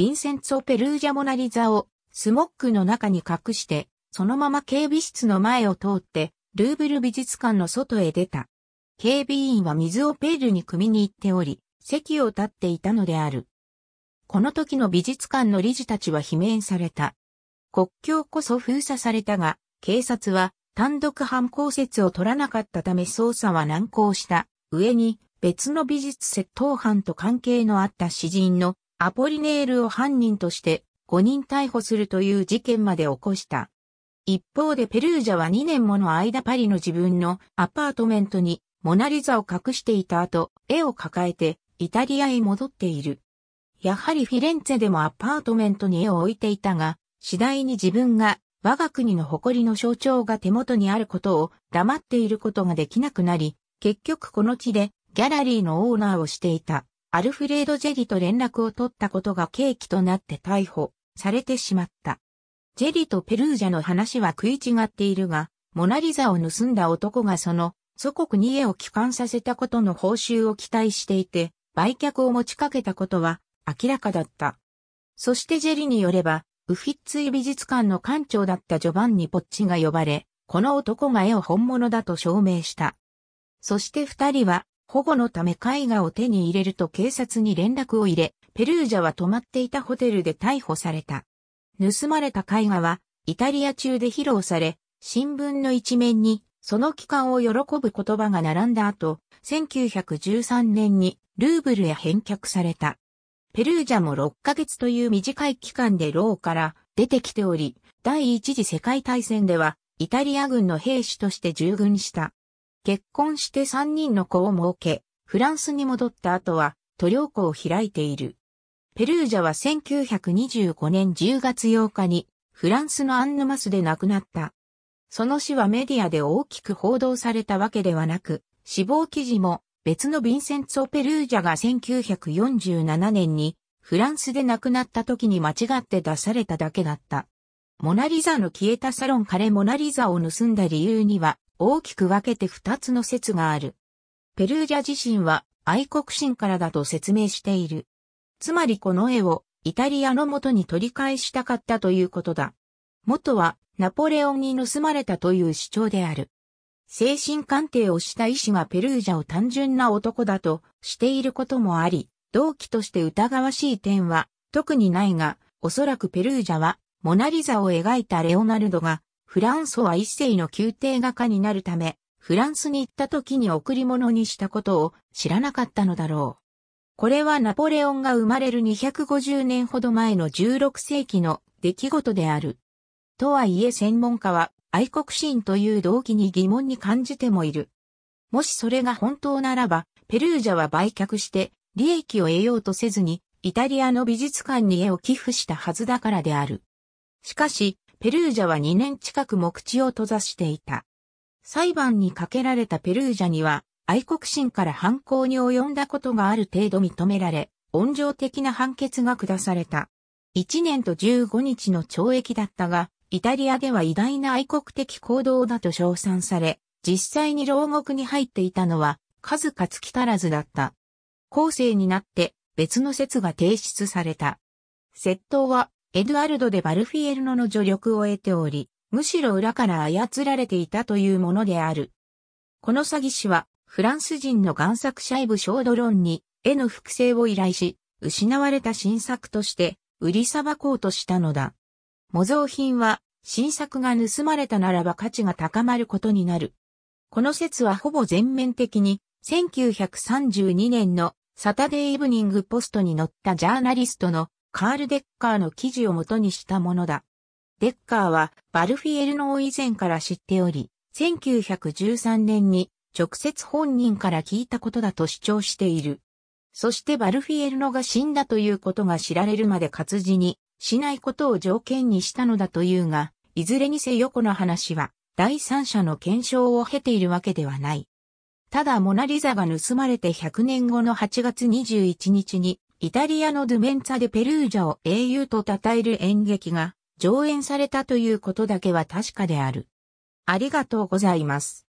ヴィンセンツォ・ペルージャ・モナリザをスモックの中に隠して、そのまま警備室の前を通って、ルーブル美術館の外へ出た。警備員は水をペールに汲みに行っており、席を立っていたのである。この時の美術館の理事たちは罷免された。国境こそ封鎖されたが、警察は単独犯行説を取らなかったため捜査は難航した。上に別の美術窃盗犯と関係のあった詩人のアポリネールを犯人として5人逮捕するという事件まで起こした。一方でペルージャは2年もの間パリの自分のアパートメントにモナリザを隠していた後、絵を抱えてイタリアへ戻っている。やはりフィレンツェでもアパートメントに絵を置いていたが、次第に自分が我が国の誇りの象徴が手元にあることを黙っていることができなくなり、結局この地でギャラリーのオーナーをしていた。アルフレード・ジェリと連絡を取ったことが契機となって逮捕されてしまった。ジェリとペルージャの話は食い違っているが、モナリザを盗んだ男がその祖国に家を帰還させたことの報酬を期待していて、売却を持ちかけたことは明らかだった。そしてジェリによれば、ウフィッツイ美術館の館長だったジョバンニ・ポッチが呼ばれ、この男が絵を本物だと証明した。そして二人は保護のため絵画を手に入れると警察に連絡を入れ、ペルージャは泊まっていたホテルで逮捕された。盗まれた絵画は、イタリア中で披露され、新聞の一面に、その期間を喜ぶ言葉が並んだ後、1913年にルーブルへ返却された。ペルージャも6ヶ月という短い期間で牢から出てきており、第一次世界大戦ではイタリア軍の兵士として従軍した。結婚して3人の子を設け、フランスに戻った後は、都領湖を開いている。ペルージャは1925年10月8日に、フランスのアンヌマスで亡くなった。その死はメディアで大きく報道されたわけではなく、死亡記事も別のヴィンセンツオ・ペルージャが1947年にフランスで亡くなった時に間違って出されただけだった。モナリザの消えたサロンかモナリザを盗んだ理由には、大きく分けて2つの説がある。ペルージャ自身は愛国心からだと説明している。つまりこの絵をイタリアの元に取り返したかったということだ。元はナポレオンに盗まれたという主張である。精神鑑定をした医師がペルージャを単純な男だとしていることもあり、同期として疑わしい点は特にないが、おそらくペルージャはモナリザを描いたレオナルドがフランソは一世の宮廷画家になるため、フランスに行った時に贈り物にしたことを知らなかったのだろう。これはナポレオンが生まれる250年ほど前の16世紀の出来事である。とはいえ専門家は愛国心という動機に疑問に感じてもいる。もしそれが本当ならば、ペルージャは売却して利益を得ようとせずに、イタリアの美術館に絵を寄付したはずだからである。しかし、ペルージャは2年近く目地を閉ざしていた。裁判にかけられたペルージャには、愛国心から犯行に及んだことがある程度認められ、温情的な判決が下された。1年と15日の懲役だったが、イタリアでは偉大な愛国的行動だと称賛され、実際に牢獄に入っていたのは、数々来たらずだった。後世になって別の説が提出された。窃盗はエドアルド・でバルフィエルノの助力を得ており、むしろ裏から操られていたというものである。この詐欺師は、フランス人の贋作シャイブ・ショードロンに、絵の複製を依頼し、失われた新作として、売りさばこうとしたのだ。模造品は、新作が盗まれたならば価値が高まることになる。この説はほぼ全面的に、1932年のサタデーイブニングポストに載ったジャーナリストのカール・デッカーの記事を元にしたものだ。デッカーはバルフィエルノを以前から知っており、1913年に直接本人から聞いたことだと主張している。そしてバルフィエルノが死んだということが知られるまで活字にしないことを条件にしたのだというが、いずれにせよこの話は第三者の検証を経ているわけではない。ただモナリザが盗まれて100年後の8月21日にイタリアのドゥメンツァ・でペルージャを英雄と称える演劇が上演されたということだけは確かである。ありがとうございます。